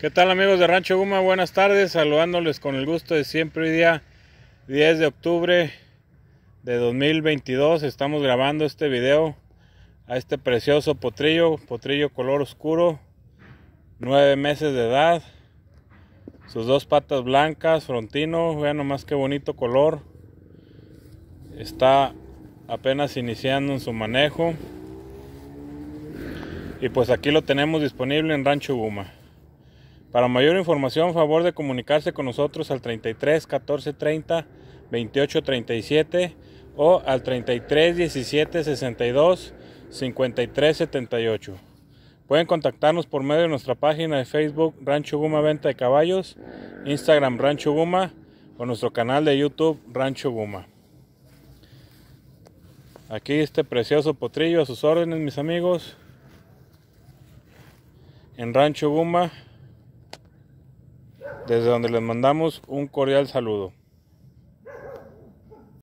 ¿Qué tal amigos de Rancho Guma? Buenas tardes, saludándoles con el gusto de siempre hoy día 10 de octubre de 2022. Estamos grabando este video a este precioso potrillo, potrillo color oscuro, 9 meses de edad, sus dos patas blancas, frontino, vean nomás qué bonito color. Está apenas iniciando en su manejo. Y pues aquí lo tenemos disponible en Rancho Guma. Para mayor información, favor de comunicarse con nosotros al 33 14 30 28 37 o al 33 17 62 53 78. Pueden contactarnos por medio de nuestra página de Facebook Rancho Guma Venta de Caballos, Instagram Rancho Guma o nuestro canal de YouTube Rancho Guma. Aquí este precioso potrillo a sus órdenes, mis amigos. En Rancho Guma desde donde les mandamos un cordial saludo.